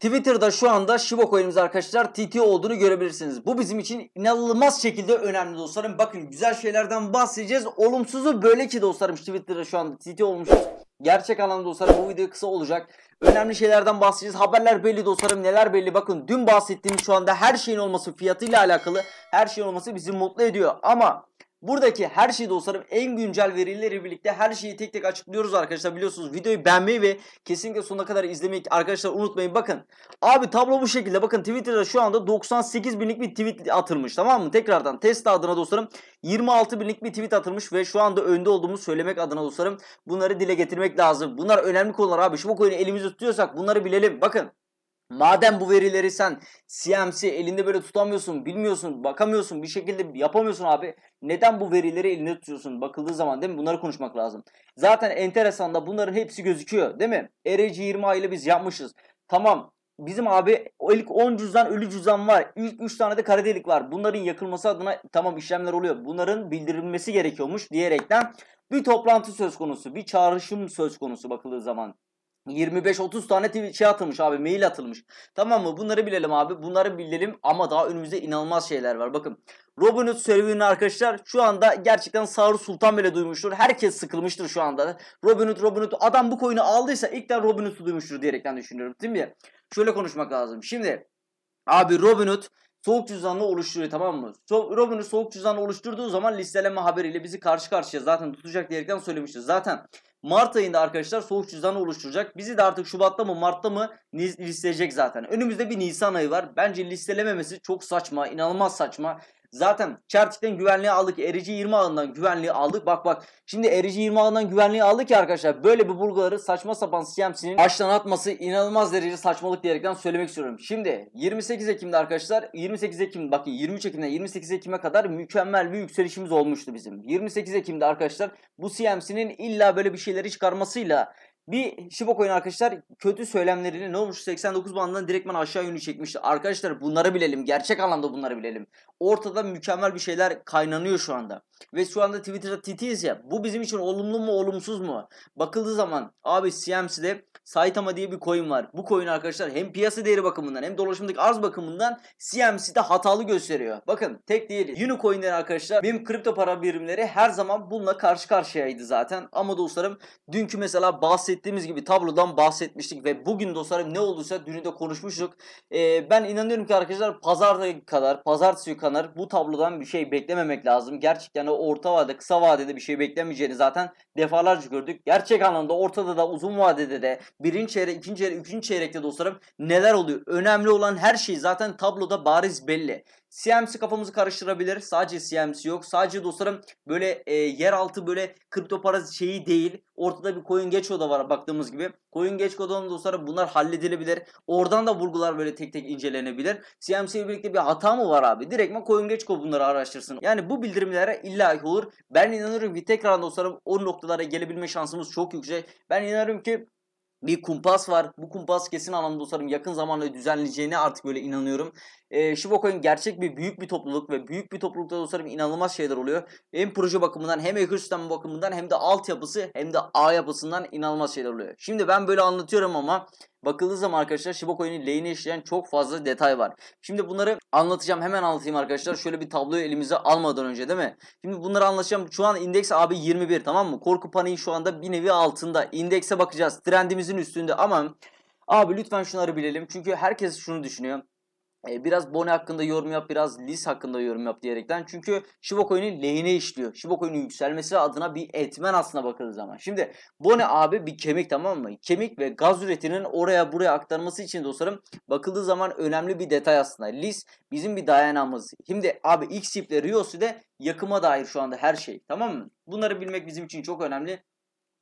Twitter'da şu anda Shibokoin'imiz arkadaşlar TT olduğunu görebilirsiniz. Bu bizim için inanılmaz şekilde önemli dostlarım. Bakın güzel şeylerden bahsedeceğiz. Olumsuzu böyle ki dostlarım Twitter'da şu anda TT olmuş. Gerçek anlamda dostlarım bu video kısa olacak. Önemli şeylerden bahsedeceğiz. Haberler belli dostlarım neler belli. Bakın dün bahsettiğim şu anda her şeyin olması fiyatıyla alakalı. Her şeyin olması bizi mutlu ediyor. Ama Buradaki her şeyi dostlarım en güncel verileri birlikte her şeyi tek tek açıklıyoruz arkadaşlar. Biliyorsunuz videoyu beğenmeyi ve kesinlikle sonuna kadar izlemeyi arkadaşlar unutmayın. Bakın abi tablo bu şekilde. Bakın Twitter'da şu anda 98 binlik bir tweet atılmış tamam mı? Tekrardan test adına dostlarım 26 binlik bir tweet atılmış ve şu anda önde olduğumuzu söylemek adına dostlarım bunları dile getirmek lazım. Bunlar önemli konular abi. Şu bu konuyu elimizde tutuyorsak bunları bilelim. Bakın Madem bu verileri sen CMC elinde böyle tutamıyorsun, bilmiyorsun, bakamıyorsun, bir şekilde yapamıyorsun abi. Neden bu verileri elinde tutuyorsun? Bakıldığı zaman değil mi? Bunları konuşmak lazım. Zaten enteresan da bunların hepsi gözüküyor değil mi? Ereci 20 ile biz yapmışız. Tamam bizim abi ilk 10 cüzdan ölü cüzdan var. İlk 3 tane de kara delik var. Bunların yakılması adına tamam işlemler oluyor. Bunların bildirilmesi gerekiyormuş diyerekten bir toplantı söz konusu, bir çağrışım söz konusu bakıldığı zaman. 25-30 tane tweet şey atılmış abi mail atılmış. Tamam mı? Bunları bilelim abi. Bunları bilelim ama daha önümüzde inanılmaz şeyler var. Bakın Robinhood serüveni arkadaşlar şu anda gerçekten Sağır Sultan bile duymuştur. Herkes sıkılmıştır şu anda. Robinhood Robinhood adam bu coin'i aldıysa ilkten Robinhood'u duymuştur diyerekten düşünüyorum değil mi? Şöyle konuşmak lazım. Şimdi abi Robinhood soğuk cüzdanla oluşturuyor tamam mı? So Robin'i soğuk cüzdanla oluşturduğu zaman listeleme haberiyle bizi karşı karşıya zaten tutacak diyerekten söylemişti. Zaten Mart ayında arkadaşlar soğuk cüzdanı oluşturacak. Bizi de artık Şubat'ta mı Mart'ta mı listeleyecek zaten. Önümüzde bir Nisan ayı var. Bence listelememesi çok saçma, inanılmaz saçma. Zaten Çertik'ten güvenliği aldık. Erici 20 ağından güvenliği aldık. Bak bak. Şimdi Erici 20 ağından güvenliği aldık ya arkadaşlar. Böyle bir bulguları saçma sapan CMC'nin baştan atması inanılmaz derece saçmalık diyerekten söylemek istiyorum. Şimdi 28 Ekim'de arkadaşlar 28 Ekim bakın 23 Ekim'den 28 Ekim'e kadar mükemmel bir yükselişimiz olmuştu bizim. 28 Ekim'de arkadaşlar bu CMC'nin illa böyle bir şeyleri çıkarmasıyla bir Şibok oyun arkadaşlar kötü söylemlerini ne olmuş 89 bandından direktmen aşağı yönü çekmişti. Arkadaşlar bunları bilelim. Gerçek anlamda bunları bilelim. Ortada mükemmel bir şeyler kaynanıyor şu anda. Ve şu anda Twitter'da titiyiz ya. Bu bizim için olumlu mu olumsuz mu? Bakıldığı zaman abi CMC'de Saitama diye bir coin var. Bu coin arkadaşlar hem piyasa değeri bakımından hem dolaşımdaki arz bakımından CMC'de hatalı gösteriyor. Bakın tek değil. Unicoin'ler arkadaşlar benim kripto para birimleri her zaman bununla karşı karşıyaydı zaten. Ama dostlarım dünkü mesela bahsettiğim bahsettiğimiz gibi tablodan bahsetmiştik ve bugün dostlarım ne olduysa dünü de konuşmuştuk. Ee, ben inanıyorum ki arkadaşlar pazarda kadar, pazartesi kadar bu tablodan bir şey beklememek lazım. Gerçekten orta vade, kısa vadede bir şey beklemeyeceğini zaten defalarca gördük. Gerçek anlamda ortada da uzun vadede de birinci çeyrek, ikinci çeyrek, üçüncü çeyrekte dostlarım neler oluyor? Önemli olan her şey zaten tabloda bariz belli. CMC kafamızı karıştırabilir. Sadece CMC yok. Sadece dostlarım böyle e, yeraltı böyle kripto para şeyi değil. Ortada bir coin geç oda var baktığımız gibi. Coin geçko'dan dostlarım bunlar halledilebilir. Oradan da vurgular böyle tek tek incelenebilir. CMC ile birlikte bir hata mı var abi? Direktman coin geçko bunları araştırsın. Yani bu bildirimlere illa olur. Ben inanıyorum ki tekrar dostlarım o noktalara gelebilme şansımız çok yüksek. Ben inanıyorum ki bir kumpas var. Bu kumpas kesin anlamda dostlarım yakın zamanda düzenleyeceğine artık böyle inanıyorum. E, Shibokoin gerçek bir büyük bir topluluk ve büyük bir toplulukta dostlarım inanılmaz şeyler oluyor. Hem proje bakımından hem ekosistem bakımından hem de altyapısı hem de A yapısından inanılmaz şeyler oluyor. Şimdi ben böyle anlatıyorum ama Bakıldığı zaman arkadaşlar Shiba Coin'in lehine işleyen çok fazla detay var. Şimdi bunları anlatacağım. Hemen anlatayım arkadaşlar. Şöyle bir tabloyu elimize almadan önce değil mi? Şimdi bunları anlatacağım. Şu an indeks abi 21 tamam mı? Korku paniği şu anda bir nevi altında. İndekse bakacağız. Trendimizin üstünde ama abi lütfen şunları bilelim. Çünkü herkes şunu düşünüyor. Ee, biraz Bone hakkında yorum yap, biraz Liz hakkında yorum yap diyerekten. Çünkü Shibokoin'in lehine işliyor. Shibokoin'in yükselmesi adına bir etmen aslına bakıldığı zaman. Şimdi Bone abi bir kemik tamam mı? Kemik ve gaz üretinin oraya buraya aktarması için dostlarım bakıldığı zaman önemli bir detay aslında. Liz bizim bir dayanamız. Şimdi abi X-Hip ile Riosu de yakıma dair şu anda her şey tamam mı? Bunları bilmek bizim için çok önemli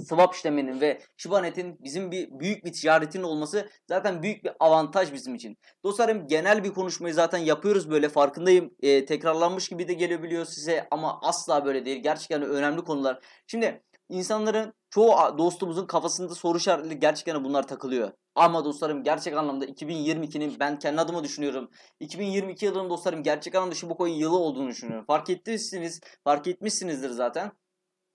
swap işleminin ve Shiba'net'in bizim bir büyük bir ticaretin olması zaten büyük bir avantaj bizim için. Dostlarım genel bir konuşmayı zaten yapıyoruz böyle farkındayım. E, tekrarlanmış gibi de gelebiliyor size ama asla böyle değil. Gerçekten önemli konular. Şimdi insanların çoğu dostumuzun kafasında soru işaretli gerçekten bunlar takılıyor. Ama dostlarım gerçek anlamda 2022'nin ben kendi adıma düşünüyorum. 2022 yılının dostlarım gerçek anlamda Shiba Coin yılı olduğunu düşünüyorum. Fark ettiyseniz, fark etmişsinizdir zaten.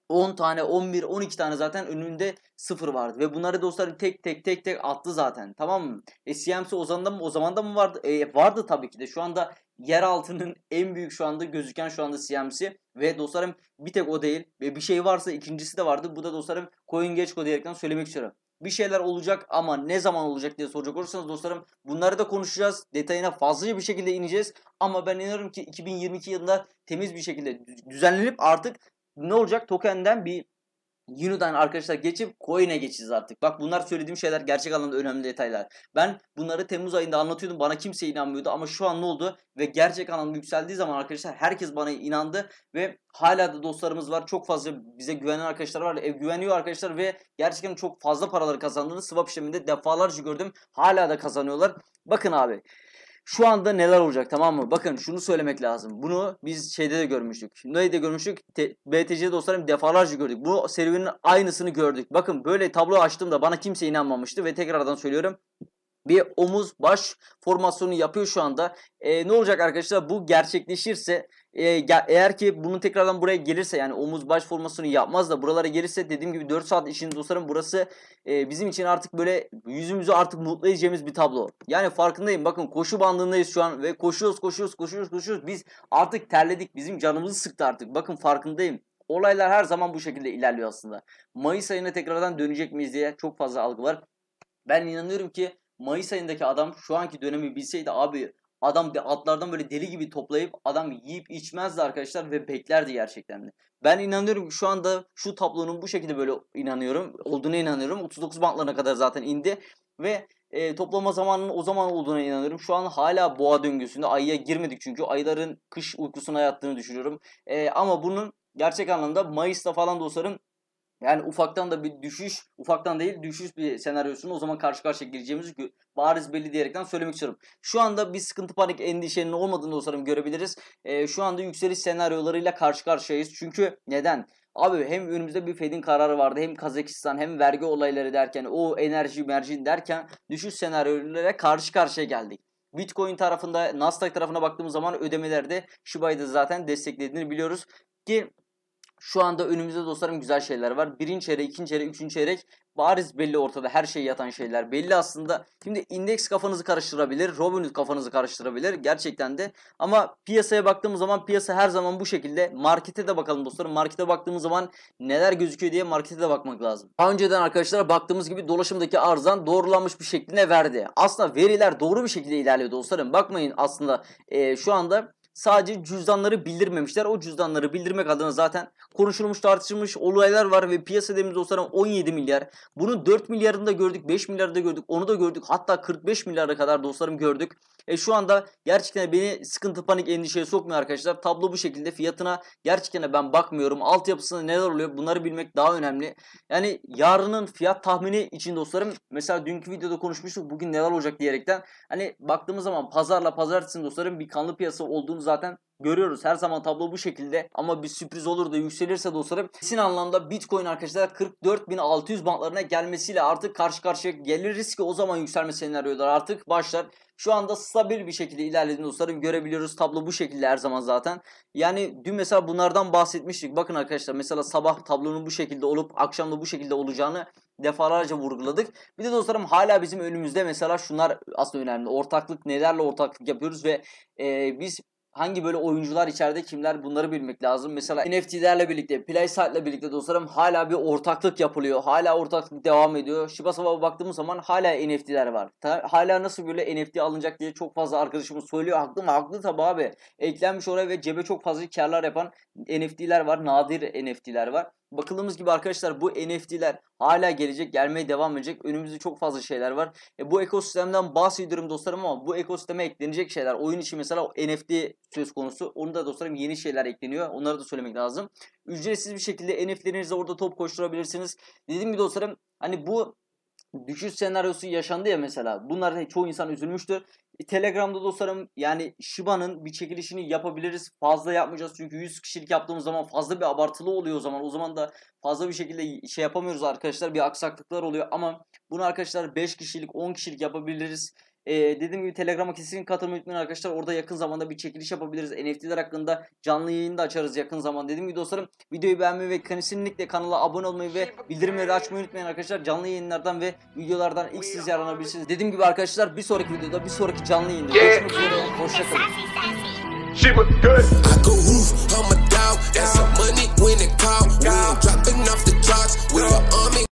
10 tane, 11, 12 tane zaten önünde sıfır vardı. Ve bunları dostlar tek tek tek tek attı zaten. Tamam mı? E, CMC o zaman da mı, o zaman da mı vardı? E, vardı tabii ki de. Şu anda yer altının en büyük şu anda gözüken şu anda CMC. Ve dostlarım bir tek o değil. Ve bir şey varsa ikincisi de vardı. Bu da dostlarım CoinGecko diyerekten söylemek istiyorum bir şeyler olacak ama ne zaman olacak diye soracak olursanız dostlarım bunları da konuşacağız. Detayına fazlaca bir şekilde ineceğiz. Ama ben inanıyorum ki 2022 yılında temiz bir şekilde düzenlenip artık ne olacak? Token'den bir Uniden arkadaşlar geçip coin'e geçeceğiz artık. Bak bunlar söylediğim şeyler gerçek anlamda önemli detaylar. Ben bunları Temmuz ayında anlatıyordum. Bana kimse inanmıyordu ama şu an ne oldu? Ve gerçek anlamda yükseldiği zaman arkadaşlar herkes bana inandı ve hala da dostlarımız var. Çok fazla bize güvenen arkadaşlar var. Ev güveniyor arkadaşlar ve gerçekten çok fazla paraları kazandığını swap işleminde defalarca gördüm. Hala da kazanıyorlar. Bakın abi şu anda neler olacak tamam mı? Bakın şunu söylemek lazım. Bunu biz şeyde de görmüştük. Neyde de görmüştük? T BTC dostlarım defalarca gördük. Bu serüvenin aynısını gördük. Bakın böyle tablo açtım da bana kimse inanmamıştı ve tekrardan söylüyorum bir omuz baş formasyonu yapıyor şu anda. E, ne olacak arkadaşlar bu gerçekleşirse e, eğer ki bunu tekrardan buraya gelirse yani omuz baş formasyonu yapmaz da buralara gelirse dediğim gibi 4 saat işiniz dostlarım burası e, bizim için artık böyle yüzümüzü artık mutlu edeceğimiz bir tablo. Yani farkındayım bakın koşu bandındayız şu an ve koşuyoruz koşuyoruz koşuyoruz koşuyoruz biz artık terledik bizim canımızı sıktı artık bakın farkındayım. Olaylar her zaman bu şekilde ilerliyor aslında. Mayıs ayına tekrardan dönecek miyiz diye çok fazla algı var. Ben inanıyorum ki Mayıs ayındaki adam şu anki dönemi bilseydi abi adam de atlardan böyle deli gibi toplayıp adam yiyip içmezdi arkadaşlar ve beklerdi gerçekten de. Ben inanıyorum şu anda şu tablonun bu şekilde böyle inanıyorum olduğuna inanıyorum. 39 bantlarına kadar zaten indi ve e, toplama zamanının o zaman olduğuna inanıyorum. Şu an hala boğa döngüsünde ayıya girmedik çünkü ayıların kış uykusuna yattığını düşünüyorum. E, ama bunun gerçek anlamda Mayıs'ta falan da olsarım yani ufaktan da bir düşüş, ufaktan değil düşüş bir senaryosunu o zaman karşı karşıya gireceğimiz bariz belli diyerekten söylemek istiyorum. Şu anda bir sıkıntı panik endişenin olmadığını dostlarım görebiliriz. E, şu anda yükseliş senaryolarıyla karşı karşıyayız. Çünkü neden? Abi hem önümüzde bir Fed'in kararı vardı hem Kazakistan hem vergi olayları derken o enerji mercin derken düşüş senaryolara karşı karşıya geldik. Bitcoin tarafında Nasdaq tarafına baktığımız zaman ödemelerde Shiba'yı da zaten desteklediğini biliyoruz ki şu anda önümüzde dostlarım güzel şeyler var. Birinci çeyrek, ikinci çeyrek, üçüncü çeyrek bariz belli ortada. Her şey yatan şeyler belli aslında. Şimdi indeks kafanızı karıştırabilir. Robinhood kafanızı karıştırabilir. Gerçekten de. Ama piyasaya baktığımız zaman piyasa her zaman bu şekilde. Markete de bakalım dostlarım. Markete baktığımız zaman neler gözüküyor diye markete de bakmak lazım. Daha önceden arkadaşlar baktığımız gibi dolaşımdaki arzdan doğrulanmış bir şekline verdi. Aslında veriler doğru bir şekilde ilerliyor dostlarım. Bakmayın aslında e, şu anda sadece cüzdanları bildirmemişler. O cüzdanları bildirmek adına zaten konuşulmuş tartışılmış olaylar var ve piyasa değerimiz olsa 17 milyar. Bunu 4 milyarında gördük, 5 milyarda gördük, onu da gördük. Hatta 45 milyara kadar dostlarım gördük. E şu anda gerçekten beni sıkıntı, panik, endişeye sokmuyor arkadaşlar. Tablo bu şekilde fiyatına gerçekten ben bakmıyorum. Altyapısında neler oluyor bunları bilmek daha önemli. Yani yarının fiyat tahmini için dostlarım mesela dünkü videoda konuşmuştuk bugün neler olacak diyerekten. Hani baktığımız zaman pazarla pazartesi dostlarım bir kanlı piyasa olduğunu zaten görüyoruz. Her zaman tablo bu şekilde ama bir sürpriz olur da yükselirse dostlarım kesin anlamda Bitcoin arkadaşlar 44.600 bantlarına gelmesiyle artık karşı karşıya geliriz ki o zaman yükselme senaryoları artık başlar. Şu anda stabil bir şekilde ilerlediğini dostlarım görebiliyoruz. Tablo bu şekilde her zaman zaten. Yani dün mesela bunlardan bahsetmiştik. Bakın arkadaşlar mesela sabah tablonun bu şekilde olup akşam da bu şekilde olacağını defalarca vurguladık. Bir de dostlarım hala bizim önümüzde mesela şunlar aslında önemli. Ortaklık nelerle ortaklık yapıyoruz ve e, biz hangi böyle oyuncular içeride kimler bunları bilmek lazım. Mesela NFT'lerle birlikte, PlaySite'le birlikte dostlarım hala bir ortaklık yapılıyor. Hala ortaklık devam ediyor. Shiba Sabah'a baktığımız zaman hala NFT'ler var. Ta, hala nasıl böyle NFT alınacak diye çok fazla arkadaşımız söylüyor. Haklı mı? Haklı tabi abi. Eklenmiş oraya ve cebe çok fazla karlar yapan NFT'ler var. Nadir NFT'ler var. Bakıldığımız gibi arkadaşlar bu NFT'ler hala gelecek, gelmeye devam edecek. Önümüzde çok fazla şeyler var. E, bu ekosistemden bahsediyorum dostlarım ama bu ekosisteme eklenecek şeyler. Oyun için mesela NFT söz konusu. Onu da dostlarım yeni şeyler ekleniyor. Onları da söylemek lazım. Ücretsiz bir şekilde NFT'lerinizi orada top koşturabilirsiniz. Dediğim gibi dostlarım hani bu düşüş senaryosu yaşandı ya mesela. Bunlar hani çoğu insan üzülmüştür. E, Telegram'da dostlarım yani Shiba'nın bir çekilişini yapabiliriz. Fazla yapmayacağız çünkü 100 kişilik yaptığımız zaman fazla bir abartılı oluyor o zaman. O zaman da fazla bir şekilde şey yapamıyoruz arkadaşlar. Bir aksaklıklar oluyor ama bunu arkadaşlar 5 kişilik 10 kişilik yapabiliriz. E, dediğim gibi Telegram'a kesin katılmayı unutmayın arkadaşlar. Orada yakın zamanda bir çekiliş yapabiliriz. NFT'ler hakkında canlı yayını da açarız yakın zaman. Dediğim gibi dostlarım videoyu beğenmeyi ve kesinlikle kanala abone olmayı ve bildirimleri açmayı unutmayın arkadaşlar. Canlı yayınlardan ve videolardan ilk siz yararlanabilirsiniz. Dediğim gibi arkadaşlar bir sonraki videoda bir sonraki canlı yayında görüşmek üzere. Hoşçakalın. She was good. I go I'm a dog. That's some money when it call. We ain't dropping off the charts. We're an army.